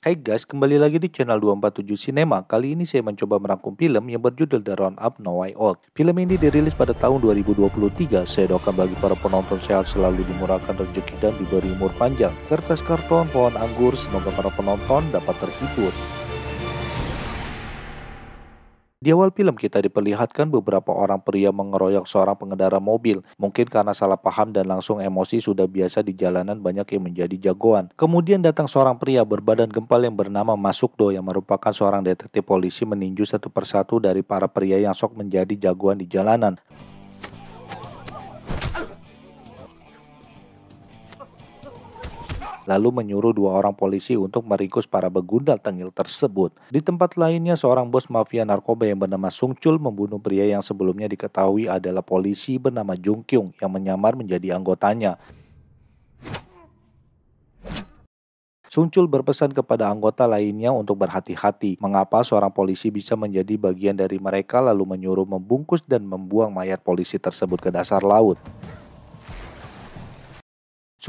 Hai guys, kembali lagi di channel 247 Cinema. Kali ini saya mencoba merangkum film yang berjudul The Round Up No Way Out. Film ini dirilis pada tahun 2023. Saya doakan bagi para penonton sehat selalu dimurahkan rezeki dan diberi umur panjang. Kertas karton, pohon anggur, semoga para penonton dapat terhibur. Di awal film kita diperlihatkan beberapa orang pria mengeroyok seorang pengendara mobil, mungkin karena salah paham dan langsung emosi sudah biasa di jalanan banyak yang menjadi jagoan. Kemudian datang seorang pria berbadan gempal yang bernama Masukdo yang merupakan seorang detektif polisi meninju satu persatu dari para pria yang sok menjadi jagoan di jalanan. lalu menyuruh dua orang polisi untuk meringkus para begundal tengil tersebut. Di tempat lainnya, seorang bos mafia narkoba yang bernama Sung Chul membunuh pria yang sebelumnya diketahui adalah polisi bernama Jung Kyung yang menyamar menjadi anggotanya. Suncul berpesan kepada anggota lainnya untuk berhati-hati. Mengapa seorang polisi bisa menjadi bagian dari mereka lalu menyuruh membungkus dan membuang mayat polisi tersebut ke dasar laut?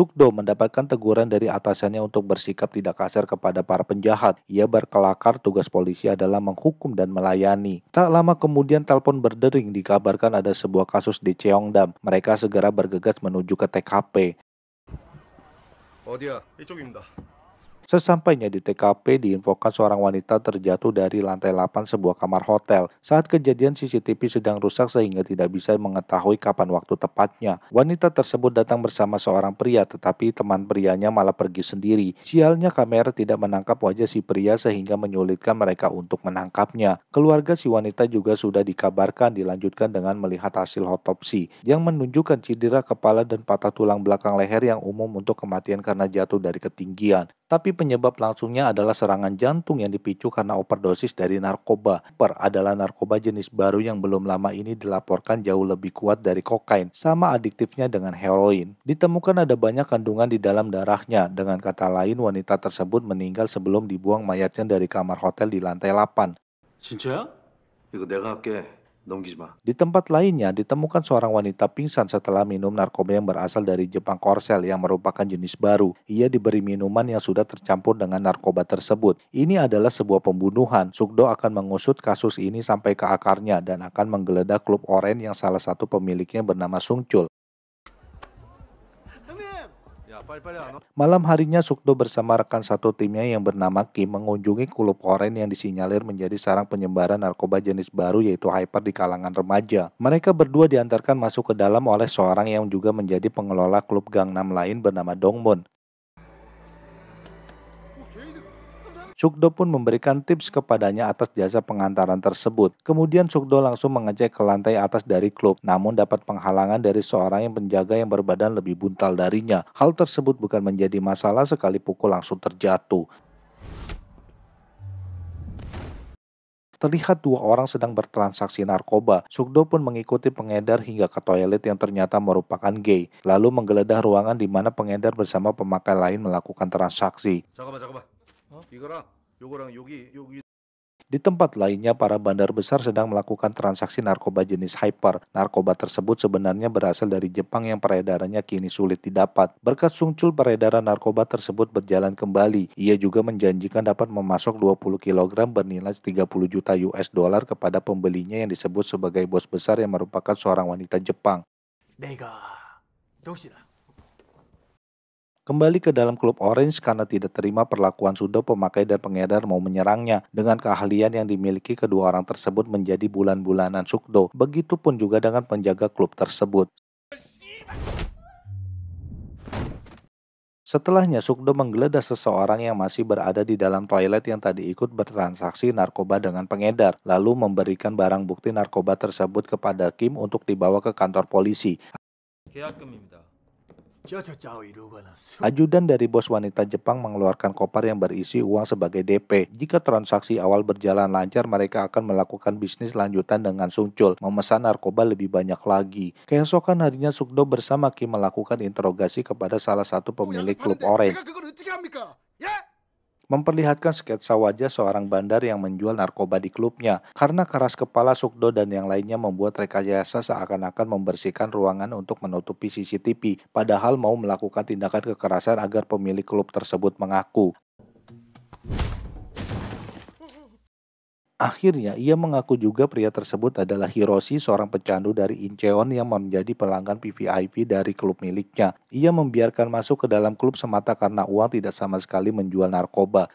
Sukdo mendapatkan teguran dari atasannya untuk bersikap tidak kasar kepada para penjahat. Ia berkelakar tugas polisi adalah menghukum dan melayani. Tak lama kemudian telepon berdering dikabarkan ada sebuah kasus di Cheongdam. Mereka segera bergegas menuju ke TKP. 어디야? 이쪽입니다. Sesampainya di TKP diinfokan seorang wanita terjatuh dari lantai 8 sebuah kamar hotel. Saat kejadian CCTV sedang rusak sehingga tidak bisa mengetahui kapan waktu tepatnya. Wanita tersebut datang bersama seorang pria tetapi teman prianya malah pergi sendiri. Sialnya kamera tidak menangkap wajah si pria sehingga menyulitkan mereka untuk menangkapnya. Keluarga si wanita juga sudah dikabarkan dilanjutkan dengan melihat hasil otopsi yang menunjukkan cedera kepala dan patah tulang belakang leher yang umum untuk kematian karena jatuh dari ketinggian tapi penyebab langsungnya adalah serangan jantung yang dipicu karena overdosis dari narkoba. Per adalah narkoba jenis baru yang belum lama ini dilaporkan jauh lebih kuat dari kokain, sama adiktifnya dengan heroin. Ditemukan ada banyak kandungan di dalam darahnya, dengan kata lain wanita tersebut meninggal sebelum dibuang mayatnya dari kamar hotel di lantai 8. Di tempat lainnya ditemukan seorang wanita pingsan setelah minum narkoba yang berasal dari Jepang Korsel yang merupakan jenis baru. Ia diberi minuman yang sudah tercampur dengan narkoba tersebut. Ini adalah sebuah pembunuhan. Sukdo akan mengusut kasus ini sampai ke akarnya dan akan menggeledah klub Oren yang salah satu pemiliknya bernama Sungcul. Malam harinya Sukdo bersama rekan satu timnya yang bernama Kim mengunjungi klub Oren yang disinyalir menjadi sarang penyebaran narkoba jenis baru yaitu hyper di kalangan remaja. Mereka berdua diantarkan masuk ke dalam oleh seorang yang juga menjadi pengelola klub Gangnam lain bernama Dongmun. Sukdo pun memberikan tips kepadanya atas jasa pengantaran tersebut. Kemudian Sukdo langsung mengecek ke lantai atas dari klub, namun dapat penghalangan dari seorang yang penjaga yang berbadan lebih buntal darinya. Hal tersebut bukan menjadi masalah sekali pukul langsung terjatuh. terlihat dua orang sedang bertransaksi narkoba. Sukdo pun mengikuti pengedar hingga ke toilet yang ternyata merupakan gay, lalu menggeledah ruangan di mana pengedar bersama pemakai lain melakukan transaksi. Coba, coba. Di tempat lainnya, para bandar besar sedang melakukan transaksi narkoba jenis hyper. Narkoba tersebut sebenarnya berasal dari Jepang yang peredarannya kini sulit didapat. Berkat sungcul peredaran narkoba tersebut berjalan kembali. Ia juga menjanjikan dapat memasok 20 kg bernilai 30 juta US dollar kepada pembelinya yang disebut sebagai bos besar yang merupakan seorang wanita Jepang. Mega, どうしな kembali ke dalam klub Orange karena tidak terima perlakuan Sudo pemakai dan pengedar mau menyerangnya. Dengan keahlian yang dimiliki kedua orang tersebut menjadi bulan-bulanan Sukdo. Begitupun juga dengan penjaga klub tersebut. Setelahnya, Sukdo menggeledah seseorang yang masih berada di dalam toilet yang tadi ikut bertransaksi narkoba dengan pengedar, lalu memberikan barang bukti narkoba tersebut kepada Kim untuk dibawa ke kantor polisi. Ajudan dari bos wanita Jepang mengeluarkan koper yang berisi uang sebagai DP. Jika transaksi awal berjalan lancar, mereka akan melakukan bisnis lanjutan dengan Sungcul, memesan narkoba lebih banyak lagi. Keesokan harinya Sukdo bersama Kim melakukan interogasi kepada salah satu pemilik ya, klub Orange memperlihatkan sketsa wajah seorang bandar yang menjual narkoba di klubnya. Karena keras kepala Sukdo dan yang lainnya membuat rekayasa seakan-akan membersihkan ruangan untuk menutupi CCTV, padahal mau melakukan tindakan kekerasan agar pemilik klub tersebut mengaku. Akhirnya ia mengaku juga pria tersebut adalah Hiroshi, seorang pecandu dari Incheon yang menjadi pelanggan PVIP dari klub miliknya. Ia membiarkan masuk ke dalam klub semata karena uang tidak sama sekali menjual narkoba.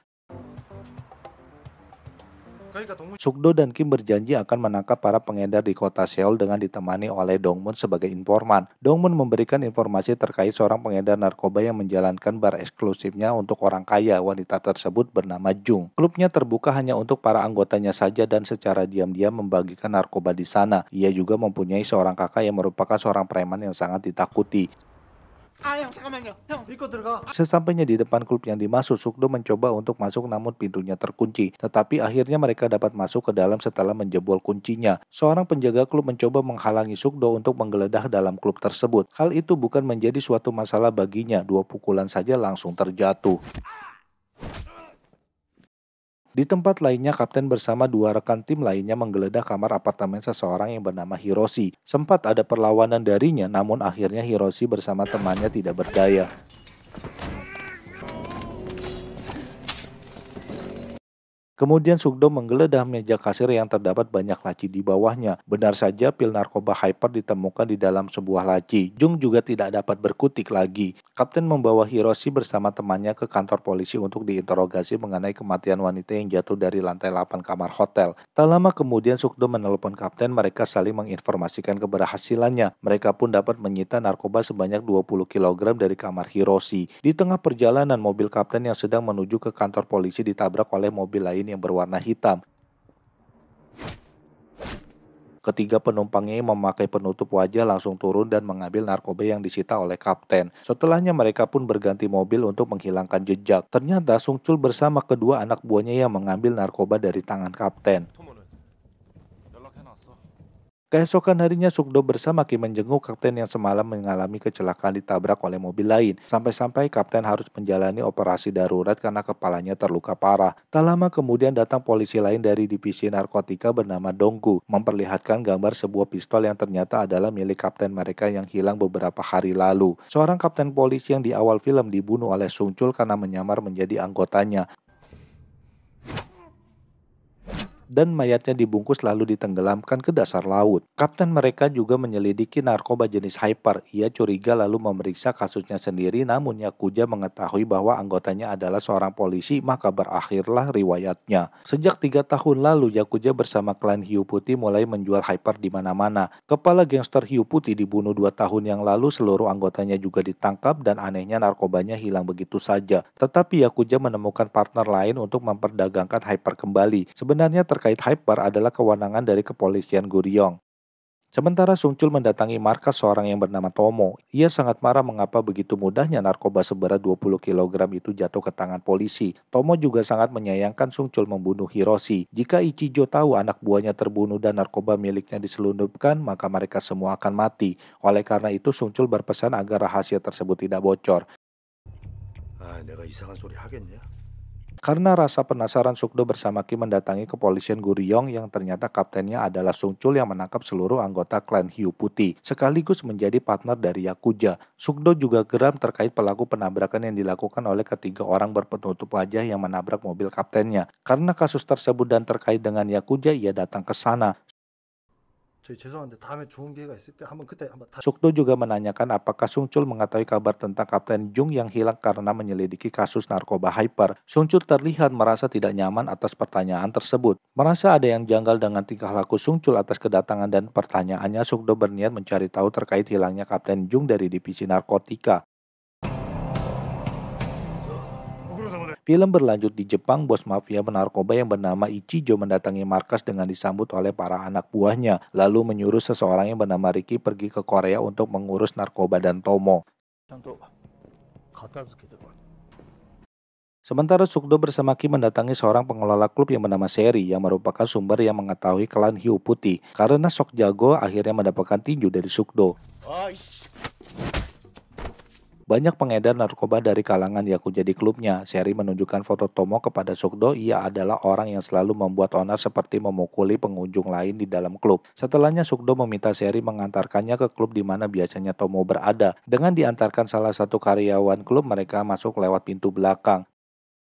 Sukdo dan Kim berjanji akan menangkap para pengedar di kota Seoul dengan ditemani oleh Dongmun sebagai informan. Dongmun memberikan informasi terkait seorang pengedar narkoba yang menjalankan bar eksklusifnya untuk orang kaya. Wanita tersebut bernama Jung. Klubnya terbuka hanya untuk para anggotanya saja dan secara diam-diam membagikan narkoba di sana. Ia juga mempunyai seorang kakak yang merupakan seorang preman yang sangat ditakuti. Ah, Sesampainya di depan klub yang dimaksud, Sukdo mencoba untuk masuk namun pintunya terkunci. Tetapi akhirnya mereka dapat masuk ke dalam setelah menjebol kuncinya. Seorang penjaga klub mencoba menghalangi Sukdo untuk menggeledah dalam klub tersebut. Hal itu bukan menjadi suatu masalah baginya. Dua pukulan saja langsung terjatuh. Ah! Di tempat lainnya, kapten bersama dua rekan tim lainnya menggeledah kamar apartemen seseorang yang bernama Hiroshi. Sempat ada perlawanan darinya, namun akhirnya Hiroshi bersama temannya tidak berdaya. Kemudian Sugdo menggeledah meja kasir yang terdapat banyak laci di bawahnya. Benar saja pil narkoba Hyper ditemukan di dalam sebuah laci. Jung juga tidak dapat berkutik lagi. Kapten membawa Hiroshi bersama temannya ke kantor polisi untuk diinterogasi mengenai kematian wanita yang jatuh dari lantai 8 kamar hotel. Tak lama kemudian Sugdo menelpon kapten mereka saling menginformasikan keberhasilannya. Mereka pun dapat menyita narkoba sebanyak 20 kg dari kamar Hiroshi. Di tengah perjalanan mobil kapten yang sedang menuju ke kantor polisi ditabrak oleh mobil lain kabin yang berwarna hitam. Ketiga penumpangnya memakai penutup wajah langsung turun dan mengambil narkoba yang disita oleh kapten. Setelahnya mereka pun berganti mobil untuk menghilangkan jejak. Ternyata Sung bersama kedua anak buahnya yang mengambil narkoba dari tangan kapten. Keesokan harinya Sugdo bersama Ki menjenguk kapten yang semalam mengalami kecelakaan ditabrak oleh mobil lain. Sampai-sampai kapten harus menjalani operasi darurat karena kepalanya terluka parah. Tak lama kemudian datang polisi lain dari divisi narkotika bernama Donggu memperlihatkan gambar sebuah pistol yang ternyata adalah milik kapten mereka yang hilang beberapa hari lalu. Seorang kapten polisi yang di awal film dibunuh oleh Sungcul karena menyamar menjadi anggotanya dan mayatnya dibungkus lalu ditenggelamkan ke dasar laut. Kapten mereka juga menyelidiki narkoba jenis hyper. Ia curiga lalu memeriksa kasusnya sendiri namun Yakuja mengetahui bahwa anggotanya adalah seorang polisi maka berakhirlah riwayatnya. Sejak tiga tahun lalu Yakuja bersama klan hiu putih mulai menjual hyper di mana-mana. Kepala gangster hiu putih dibunuh dua tahun yang lalu seluruh anggotanya juga ditangkap dan anehnya narkobanya hilang begitu saja. Tetapi Yakuja menemukan partner lain untuk memperdagangkan hyper kembali. Sebenarnya terkait Hyper adalah kewenangan dari kepolisian Goryong. Sementara Sungchul mendatangi markas seorang yang bernama Tomo. Ia sangat marah mengapa begitu mudahnya narkoba seberat 20 kg itu jatuh ke tangan polisi. Tomo juga sangat menyayangkan Sungchul membunuh Hiroshi. Jika Ichijo tahu anak buahnya terbunuh dan narkoba miliknya diselundupkan, maka mereka semua akan mati. Oleh karena itu Sungchul berpesan agar rahasia tersebut tidak bocor. Ah, karena rasa penasaran Sukdo bersama Kim mendatangi kepolisian Guryong yang ternyata kaptennya adalah Sung Chul yang menangkap seluruh anggota klan Hiu Putih, sekaligus menjadi partner dari Yakuja. Sukdo juga geram terkait pelaku penabrakan yang dilakukan oleh ketiga orang berpenutup wajah yang menabrak mobil kaptennya. Karena kasus tersebut dan terkait dengan Yakuja, ia datang ke sana. 저희 죄송한데 다음에 좋은 기회가 있을 때 한번 그때 한번 다시 Sukdo juga menanyakan apakah Sungchul mengetahui kabar tentang Kapten Jung yang hilang karena menyelidiki kasus narkoba Hyper. Sungchul terlihat merasa tidak nyaman atas pertanyaan tersebut. Merasa ada yang janggal dengan tingkah laku Sungchul atas kedatangan dan pertanyaannya, Sukdo berniat mencari tahu terkait hilangnya Kapten Jung dari divisi narkotika. Film berlanjut di Jepang, bos mafia narkoba yang bernama Ichijo mendatangi markas dengan disambut oleh para anak buahnya, lalu menyuruh seseorang yang bernama Ricky pergi ke Korea untuk mengurus narkoba dan Tomo. Sementara Sukdo bersama Ki mendatangi seorang pengelola klub yang bernama Seri yang merupakan sumber yang mengetahui klan hiu putih karena Sok Jago akhirnya mendapatkan tinju dari Sukdo. Banyak pengedar narkoba dari kalangan Yakuza di klubnya. Seri menunjukkan foto Tomo kepada Sukdo. Ia adalah orang yang selalu membuat onar seperti memukuli pengunjung lain di dalam klub. Setelahnya Sukdo meminta Seri mengantarkannya ke klub di mana biasanya Tomo berada. Dengan diantarkan salah satu karyawan klub, mereka masuk lewat pintu belakang.